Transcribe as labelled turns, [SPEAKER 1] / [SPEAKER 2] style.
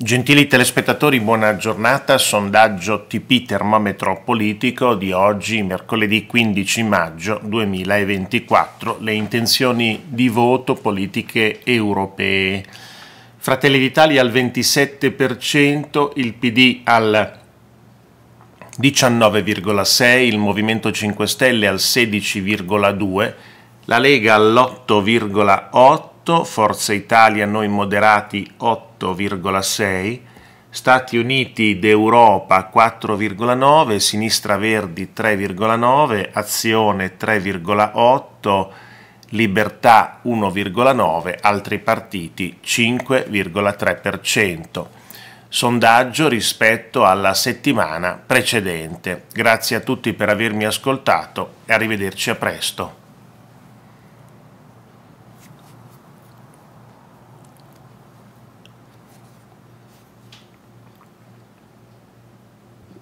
[SPEAKER 1] Gentili telespettatori, buona giornata. Sondaggio TP termometro politico di oggi, mercoledì 15 maggio 2024. Le intenzioni di voto politiche europee. Fratelli d'Italia al 27%, il PD al 19,6%, il Movimento 5 Stelle al 16,2%, la Lega all'8,8%, 8, Forza Italia noi moderati 8,6, Stati Uniti d'Europa 4,9, Sinistra Verdi 3,9, Azione 3,8, Libertà 1,9, altri partiti 5,3%. Sondaggio rispetto alla settimana precedente. Grazie a tutti per avermi ascoltato e arrivederci a presto.